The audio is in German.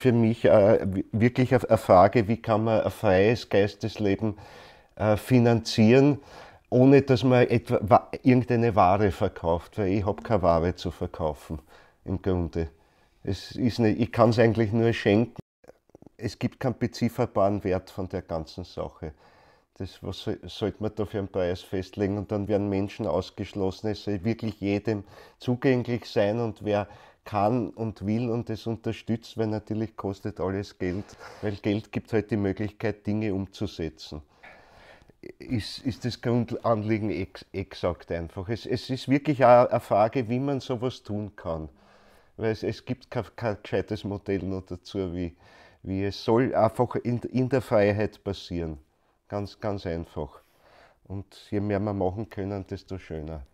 für mich äh, wirklich eine Frage, wie kann man ein freies Geistesleben äh, finanzieren, ohne dass man etwa, irgendeine Ware verkauft, weil ich habe keine Ware zu verkaufen im Grunde. Es ist nicht, ich kann es eigentlich nur schenken. Es gibt keinen bezifferbaren Wert von der ganzen Sache. Das, was sollte man da für einen Preis festlegen und dann werden Menschen ausgeschlossen. Es soll wirklich jedem zugänglich sein und wer kann und will und es unterstützt, weil natürlich kostet alles Geld, weil Geld gibt halt die Möglichkeit, Dinge umzusetzen. Ist, ist das Grundanliegen ex exakt einfach. Es, es ist wirklich auch eine Frage, wie man sowas tun kann. Weil es, es gibt kein, kein gescheites Modell noch dazu, wie, wie es soll einfach in, in der Freiheit passieren. Ganz, ganz einfach. Und je mehr wir machen können, desto schöner.